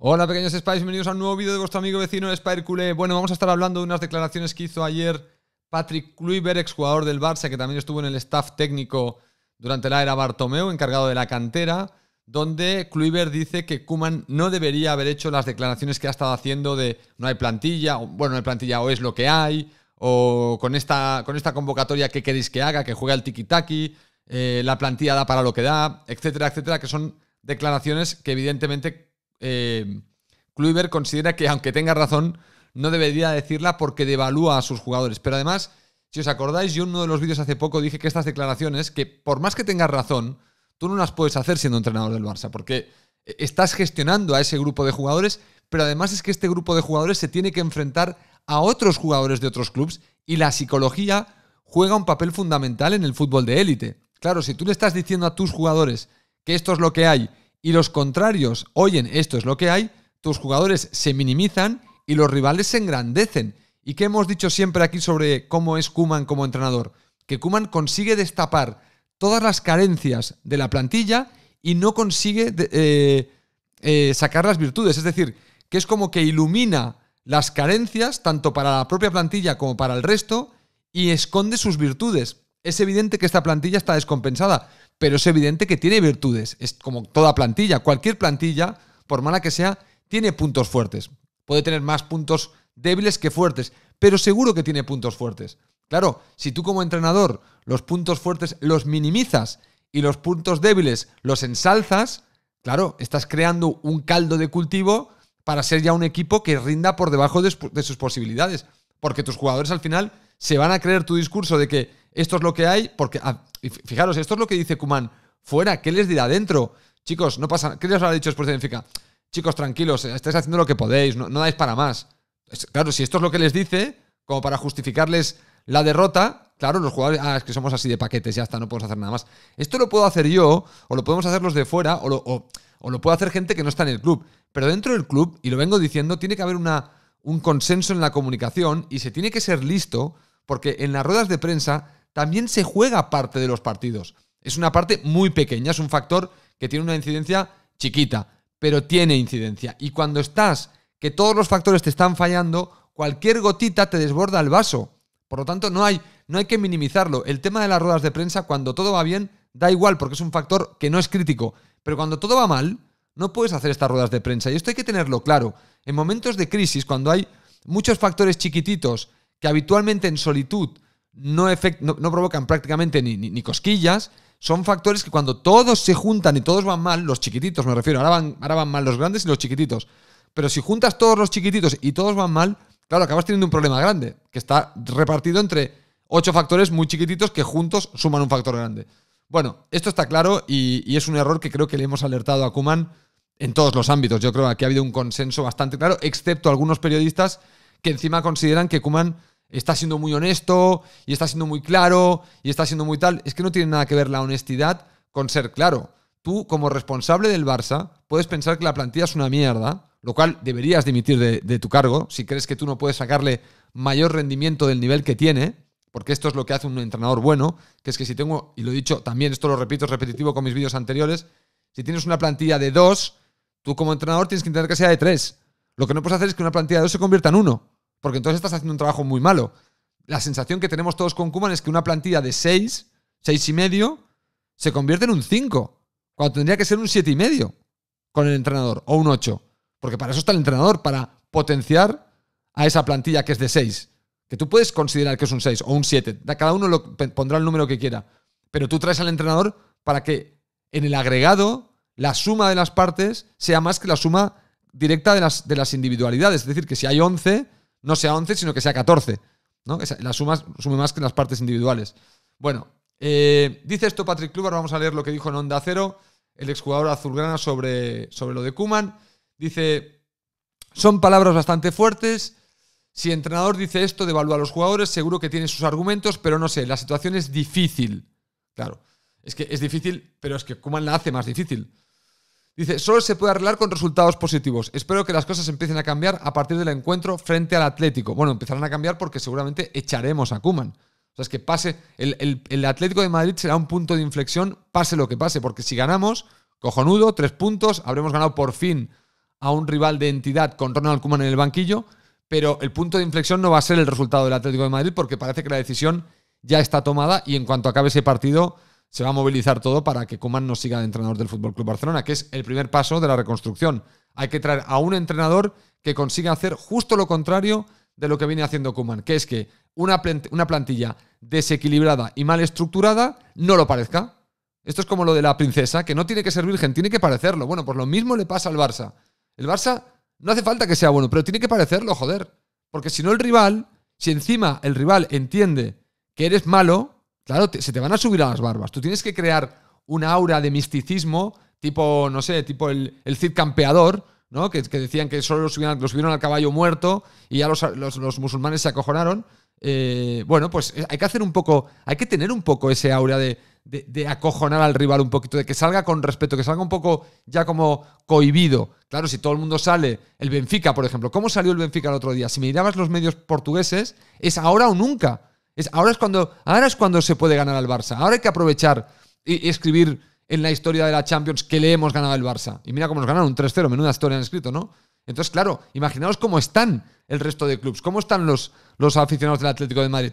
Hola pequeños Spies, bienvenidos a un nuevo vídeo de vuestro amigo vecino Spire Bueno, vamos a estar hablando de unas declaraciones que hizo ayer Patrick Kluivert, exjugador del Barça, que también estuvo en el staff técnico durante la era Bartomeu, encargado de la cantera, donde Kluivert dice que Kuman no debería haber hecho las declaraciones que ha estado haciendo de no hay plantilla, o, bueno, no hay plantilla o es lo que hay, o con esta, con esta convocatoria que queréis que haga, que juegue el tiki-taki, eh, la plantilla da para lo que da, etcétera, etcétera, que son declaraciones que evidentemente eh, considera que, aunque tenga razón, no debería decirla porque devalúa a sus jugadores. Pero además, si os acordáis, yo en uno de los vídeos hace poco dije que estas declaraciones, que por más que tengas razón, tú no las puedes hacer siendo entrenador del Barça, porque estás gestionando a ese grupo de jugadores, pero además es que este grupo de jugadores se tiene que enfrentar a otros jugadores de otros clubes y la psicología juega un papel fundamental en el fútbol de élite. Claro, si tú le estás diciendo a tus jugadores que esto es lo que hay y los contrarios oyen esto es lo que hay, tus jugadores se minimizan y los rivales se engrandecen. ¿Y qué hemos dicho siempre aquí sobre cómo es Kuman como entrenador? Que Kuman consigue destapar todas las carencias de la plantilla y no consigue eh, eh, sacar las virtudes. Es decir, que es como que ilumina las carencias, tanto para la propia plantilla como para el resto, y esconde sus virtudes. Es evidente que esta plantilla está descompensada pero es evidente que tiene virtudes. Es como toda plantilla. Cualquier plantilla, por mala que sea, tiene puntos fuertes. Puede tener más puntos débiles que fuertes, pero seguro que tiene puntos fuertes. Claro, si tú como entrenador los puntos fuertes los minimizas y los puntos débiles los ensalzas, claro, estás creando un caldo de cultivo para ser ya un equipo que rinda por debajo de, sus posibilidades. Porque tus jugadores al final se van a creer tu discurso de que esto es lo que hay, porque, ah, fijaros, esto es lo que dice Kuman, fuera, ¿qué les dirá adentro? Chicos, no pasa, ¿qué les habrá dicho después de Benfica? Chicos, tranquilos, eh, estáis haciendo lo que podéis, no, dais para más. claro, si esto es lo que les dice, como para justificarles la derrota, claro, los jugadores, ah, es que somos así de paquetes, ya está, no podemos hacer nada más. Esto lo puedo hacer yo, o lo podemos hacer los de fuera, o lo, o, lo puede hacer gente que no está en el club. Pero dentro del club, y lo vengo diciendo, tiene que haber una, un consenso en la comunicación y se tiene que ser listo, porque en las ruedas de prensa también se juega parte de los partidos. Es una parte muy pequeña, es un factor que tiene una incidencia chiquita, pero tiene incidencia. Y cuando estás, que todos los factores te están fallando, cualquier gotita te desborda el vaso. Por lo tanto, no hay, no hay que minimizarlo. El tema de las ruedas de prensa, cuando todo va bien, da igual, porque es un factor que no es crítico. Pero cuando todo va mal, no puedes hacer estas ruedas de prensa. Y esto hay que tenerlo claro. En momentos de crisis, cuando hay muchos factores chiquititos que habitualmente en solitud no, provocan prácticamente ni, cosquillas. Son factores que cuando todos se juntan y todos van mal, los chiquititos me refiero, ahora van, mal los grandes y los chiquititos. Pero si juntas todos los chiquititos y todos van mal, claro, acabas teniendo un problema grande, que está repartido entre ocho factores muy chiquititos que juntos suman un factor grande. Bueno, esto está claro y, y, es un error que creo que le hemos alertado a Kuman en todos los ámbitos. Yo creo que aquí ha habido un consenso bastante claro, excepto algunos periodistas que encima consideran que Kuman está siendo muy honesto y está siendo muy claro y está siendo muy tal. Es que no tiene nada que ver la honestidad con ser claro. Tú, como responsable del Barça, puedes pensar que la plantilla es una mierda, lo cual deberías dimitir de, tu cargo si crees que tú no puedes sacarle mayor rendimiento del nivel que tiene. Porque esto es lo que hace un entrenador bueno, que es que si tengo, y lo he dicho también, esto lo repito, repetitivo con mis vídeos anteriores, si tienes una plantilla de dos, tú como entrenador tienes que intentar que sea de tres. Lo que no puedes hacer es que una plantilla de dos se convierta en uno. Porque entonces estás haciendo un trabajo muy malo. La sensación que tenemos todos con Kuman es que una plantilla de 6, 6 y medio, se convierte en un 5, cuando tendría que ser un 7 y medio con el entrenador, o un 8. Porque para eso está el entrenador, para potenciar a esa plantilla que es de 6. Que tú puedes considerar que es un 6 o un 7. Cada uno pondrá el número que quiera. Pero tú traes al entrenador para que en el agregado la suma de las partes sea más que la suma directa de las, de las individualidades. Es decir, que si hay 11, no sea 11, sino que sea 14. ¿no? La suma sume más que las partes individuales. Bueno, eh, dice esto Patrick Kluber, vamos a leer lo que dijo en Onda Cero, el exjugador azulgrana sobre, sobre lo de Kuman. Dice, son palabras bastante fuertes. Si el entrenador dice esto, devalúa a los jugadores, seguro que tiene sus argumentos, pero no sé, la situación es difícil. Claro, es que es difícil, pero es que Kuman la hace más difícil. Dice, solo se puede arreglar con resultados positivos. Espero que las cosas empiecen a cambiar a partir del encuentro frente al Atlético. Bueno, empezarán a cambiar porque seguramente echaremos a Kuman. O sea, es que pase, el, Atlético de Madrid será un punto de inflexión, pase lo que pase, porque si ganamos, cojonudo, tres puntos, habremos ganado por fin a un rival de entidad con Ronald Kuman en el banquillo, pero el punto de inflexión no va a ser el resultado del Atlético de Madrid porque parece que la decisión ya está tomada y en cuanto acabe ese partido se va a movilizar todo para que Kuman no siga de entrenador del Fútbol Club Barcelona, que es el primer paso de la reconstrucción. Hay que traer a un entrenador que consiga hacer justo lo contrario de lo que viene haciendo Kuman, que es que una, plantilla desequilibrada y mal estructurada no lo parezca. Esto es como lo de la princesa, que no tiene que ser virgen, tiene que parecerlo. Bueno, pues lo mismo le pasa al Barça. El Barça no hace falta que sea bueno, pero tiene que parecerlo, joder. Porque si no el rival, si encima el rival entiende que eres malo, Claro, se te van a subir a las barbas. Tú tienes que crear una aura de misticismo, tipo, no sé, tipo el, Cid campeador, ¿no? Que, decían que solo lo subieron, al caballo muerto y ya los, musulmanes se acojonaron. Eh, bueno, pues eh, hay que hacer un poco, hay que tener un poco ese aura de, de, acojonar al rival un poquito, de que salga con respeto, que salga un poco ya como cohibido. Claro, si todo el mundo sale, el Benfica, por ejemplo, ¿cómo salió el Benfica el otro día? Si mirabas los medios portugueses, es ahora o nunca ahora, es cuando, ahora es cuando se puede ganar al Barça. Ahora hay que aprovechar y, escribir en la historia de la Champions que le hemos ganado al Barça. Y mira cómo nos ganaron un 3-0, menuda historia han escrito, ¿no? Entonces, claro, imaginaos cómo están el resto de clubes, cómo están los, los aficionados del Atlético de Madrid.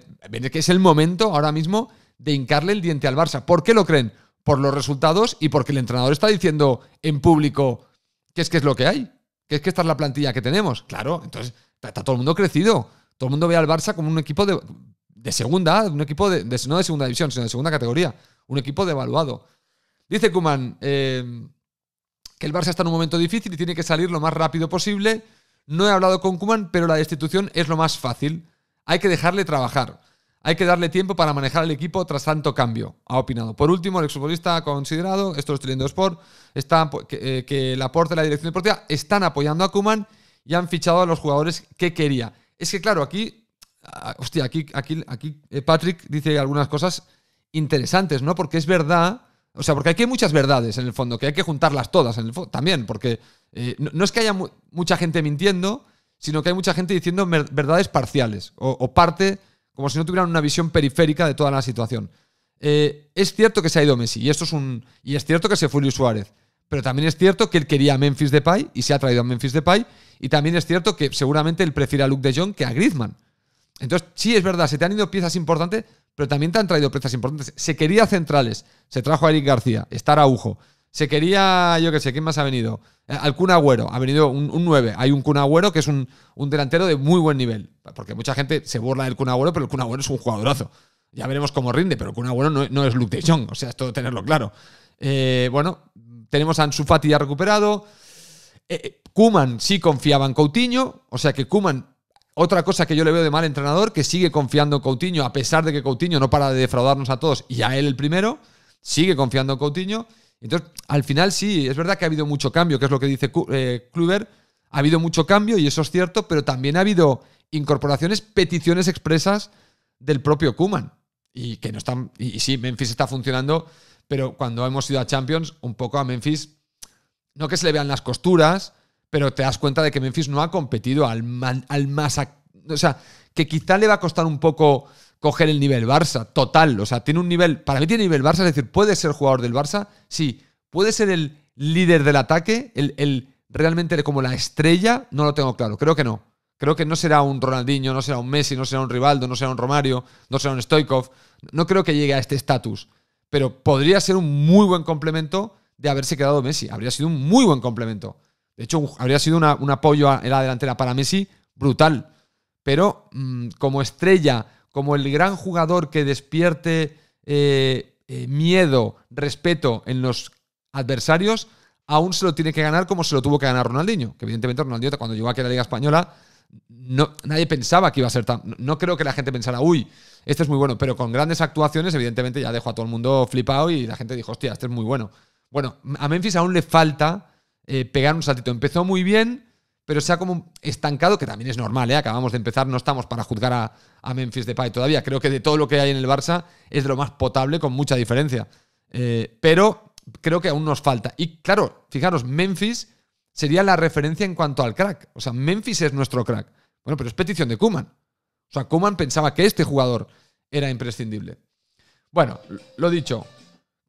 Que es el momento ahora mismo de hincarle el diente al Barça. ¿Por qué lo creen? Por los resultados y porque el entrenador está diciendo en público que es que es lo que hay, que es que esta es la plantilla que tenemos. Claro, entonces está todo el mundo crecido. Todo el mundo ve al Barça como un equipo de, de segunda, un equipo de, no de segunda división, sino de segunda categoría, un equipo devaluado. Dice Kuman eh, que el Barça está en un momento difícil y tiene que salir lo más rápido posible. No he hablado con Kuman, pero la destitución es lo más fácil. Hay que dejarle trabajar. Hay que darle tiempo para manejar el equipo tras tanto cambio, ha opinado. Por último, el exfutbolista ha considerado, esto lo estoy Sport, que, eh, que el aporte de la dirección deportiva están apoyando a Kuman y han fichado a los jugadores que quería. Es que, claro, aquí Ah, hostia, aquí, aquí, aquí eh, Patrick dice algunas cosas interesantes, ¿no? Porque es verdad, o sea, porque aquí hay muchas verdades en el fondo, que hay que juntarlas todas también, porque eh, no, es que haya mucha gente mintiendo, sino que hay mucha gente diciendo verdades parciales o, parte, como si no tuvieran una visión periférica de toda la situación. Eh, es cierto que se ha ido Messi, y esto es un. Y es cierto que se fue Luis Suárez. Pero también es cierto que él quería a Memphis Depay y se ha traído a Memphis Depay. Y también es cierto que seguramente él prefiere a Luke de Jong que a Griezmann. Entonces, sí, es verdad, se te han ido piezas importantes, pero también te han traído piezas importantes. Se quería centrales, se trajo a Eric García, estar Araujo. Se quería, yo qué sé, ¿quién más ha venido? Eh, al Kun ha venido un, 9. Hay un Kun Agüero que es un, delantero de muy buen nivel. Porque mucha gente se burla del Kun Agüero, pero el Kun es un jugadorazo. Ya veremos cómo rinde, pero el Kun no, es Luke de Jong, o sea, es todo tenerlo claro. Eh, bueno, tenemos a Ansu Fati ya recuperado. Eh, Kuman sí confiaba en Coutinho, o sea que Kuman otra cosa que yo le veo de mal entrenador, que sigue confiando en Coutinho, a pesar de que Coutinho no para de defraudarnos a todos y a él el primero, sigue confiando en Coutinho. Entonces, al final sí, es verdad que ha habido mucho cambio, que es lo que dice eh, Kluber, ha habido mucho cambio y eso es cierto, pero también ha habido incorporaciones, peticiones expresas del propio Kuman. Y que no están. Y, sí, Memphis está funcionando, pero cuando hemos ido a Champions, un poco a Memphis, no que se le vean las costuras, pero te das cuenta de que Memphis no ha competido al, al más... O sea, que quizá le va a costar un poco coger el nivel Barça, total. O sea, tiene un nivel, para mí tiene nivel Barça, es decir, puede ser jugador del Barça, sí, puede ser el líder del ataque, el, realmente como la estrella, no lo tengo claro, creo que no. Creo que no será un Ronaldinho, no será un Messi, no será un Rivaldo, no será un Romario, no será un Stoikov. No creo que llegue a este estatus. Pero podría ser un muy buen complemento de haberse quedado Messi. Habría sido un muy buen complemento. De hecho, habría sido un apoyo en la delantera para Messi brutal. Pero mm, como estrella, como el gran jugador que despierte eh, eh, miedo, respeto en los adversarios, aún se lo tiene que ganar como se lo tuvo que ganar Ronaldinho. Que evidentemente Ronaldinho, cuando llegó aquí a la Liga Española, no, nadie pensaba que iba a ser tan. No, no, creo que la gente pensara, uy, este es muy bueno. Pero con grandes actuaciones, evidentemente, ya dejó a todo el mundo flipado y la gente dijo, hostia, este es muy bueno. Bueno, a Memphis aún le falta eh, pegar un saltito. Empezó muy bien, pero se ha como estancado, que también es normal, ¿eh? acabamos de empezar, no estamos para juzgar a, a Memphis Depay todavía. Creo que de todo lo que hay en el Barça es de lo más potable, con mucha diferencia. Eh, pero creo que aún nos falta. Y claro, fijaros, Memphis sería la referencia en cuanto al crack. O sea, Memphis es nuestro crack. Bueno, pero es petición de Kuman. O sea, Kuman pensaba que este jugador era imprescindible. Bueno, lo dicho,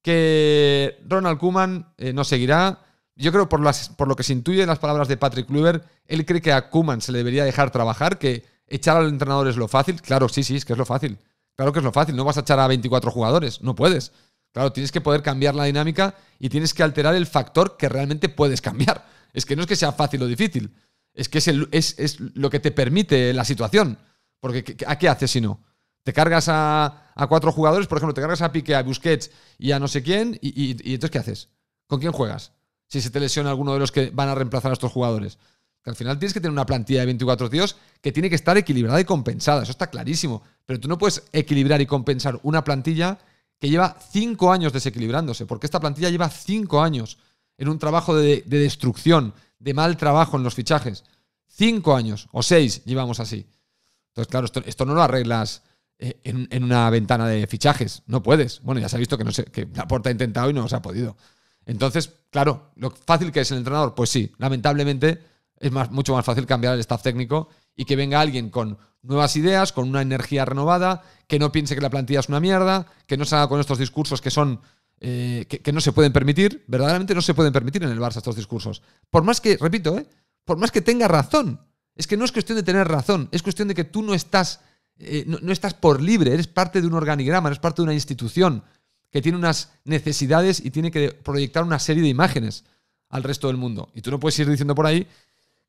que Ronald Kuman no seguirá. Yo creo por, las, por lo que se intuye en las palabras de Patrick Kluber, él cree que a Kuman se le debería dejar trabajar, que echar al entrenador es lo fácil. Claro, sí, sí, es que es lo fácil. Claro que es lo fácil, no vas a echar a 24 jugadores, no puedes. Claro, tienes que poder cambiar la dinámica y tienes que alterar el factor que realmente puedes cambiar. Es que no es que sea fácil o difícil, es que es, lo que te permite la situación. Porque ¿a qué haces si no? Te cargas a, cuatro jugadores, por ejemplo, te cargas a Pique, a Busquets y a no sé quién, y entonces ¿qué haces? ¿Con quién juegas? si se te lesiona alguno de los que van a reemplazar a estos jugadores. Que al final tienes que tener una plantilla de 24 tíos que tiene que estar equilibrada y compensada, eso está clarísimo. Pero tú no puedes equilibrar y compensar una plantilla que lleva 5 años desequilibrándose, porque esta plantilla lleva 5 años en un trabajo de, destrucción, de mal trabajo en los fichajes. 5 años o 6 llevamos así. Entonces, claro, esto, no lo arreglas eh, en, una ventana de fichajes. No puedes. Bueno, ya se ha visto que, no que la puerta ha intentado y no se ha podido. Entonces, claro, lo fácil que es el entrenador, pues sí, lamentablemente es más, mucho más fácil cambiar el staff técnico y que venga alguien con nuevas ideas, con una energía renovada, que no piense que la plantilla es una mierda, que no se haga con estos discursos que son eh, que, no se pueden permitir, verdaderamente no se pueden permitir en el Barça estos discursos. Por más que, repito, eh, por más que tenga razón, es que no es cuestión de tener razón, es cuestión de que tú no estás, eh, no, estás por libre, eres parte de un organigrama, eres parte de una institución, que tiene unas necesidades y tiene que proyectar una serie de imágenes al resto del mundo. Y tú no puedes ir diciendo por ahí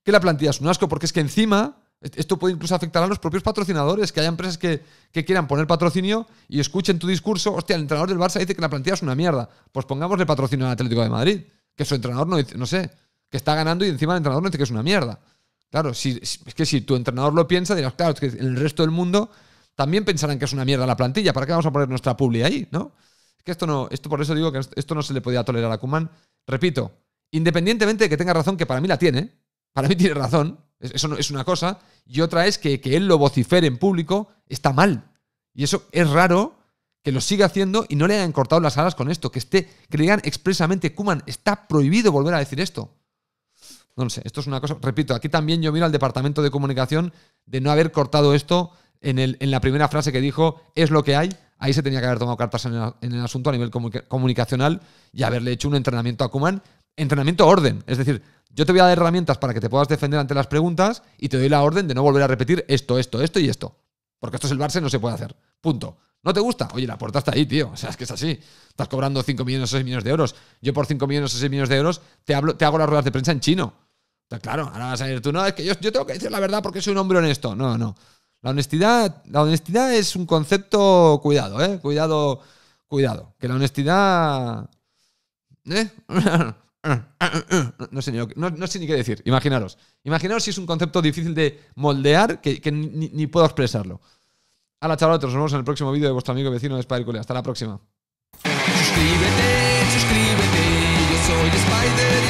que la plantilla es un asco, porque es que encima e-, esto puede incluso afectar a los propios patrocinadores, que haya empresas que, quieran poner patrocinio y escuchen tu discurso, hostia, el entrenador del Barça dice que la plantilla es una mierda, pues pongámosle patrocinio al Atlético de Madrid, que su entrenador no dice, no sé, que está ganando y encima el entrenador no dice que es una mierda. Claro, si, es que si tu entrenador lo piensa, dirás, claro, es que en el resto del mundo también pensarán que es una mierda la plantilla, ¿para qué vamos a poner nuestra publi ahí, no? que esto no, esto por eso digo que esto no se le podía tolerar a Kuman. Repito, independientemente de que tenga razón, que para mí la tiene, para mí tiene razón, eso no, es una cosa, y otra es que, que él lo vocifere en público, está mal. Y eso es raro que lo siga haciendo y no le hayan cortado las alas con esto, que esté, que digan expresamente, Kuman, está prohibido volver a decir esto. No lo sé, esto es una cosa, repito, aquí también yo miro al departamento de comunicación de no haber cortado esto en, el, en la primera frase que dijo, es lo que hay, Ahí se tenía que haber tomado cartas en el, asunto a nivel comunicacional y haberle hecho un entrenamiento a Kuman, entrenamiento orden. Es decir, yo te voy a dar herramientas para que te puedas defender ante las preguntas y te doy la orden de no volver a repetir esto, esto, esto y esto. Porque esto es el Barça no se puede hacer. Punto. ¿No te gusta? Oye, la puerta está ahí, tío. O sea, es que es así. Estás cobrando 5 millones o 6 millones de euros. Yo por 5 millones o 6 millones de euros te, hablo, te hago las ruedas de prensa en chino. claro, ahora vas a ir tú, no, es que yo, yo tengo que decir la verdad porque soy un hombre honesto. No, no. La honestidad, la honestidad es un concepto, cuidado, ¿eh? Cuidado, cuidado. Que la honestidad... ¿Eh? No sé, ni qué decir, imaginaros. Imaginaros si es un concepto difícil de moldear que, que ni, puedo expresarlo. A la chavalotes, nos vemos en el próximo vídeo de vuestro amigo vecino de Spider Hasta la próxima. Suscríbete, suscríbete, soy Spider